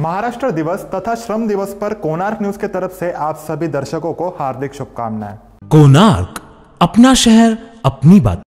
महाराष्ट्र दिवस तथा श्रम दिवस पर कोनार्क न्यूज की तरफ से आप सभी दर्शकों को हार्दिक शुभकामनाएं कोनार्क अपना शहर अपनी बात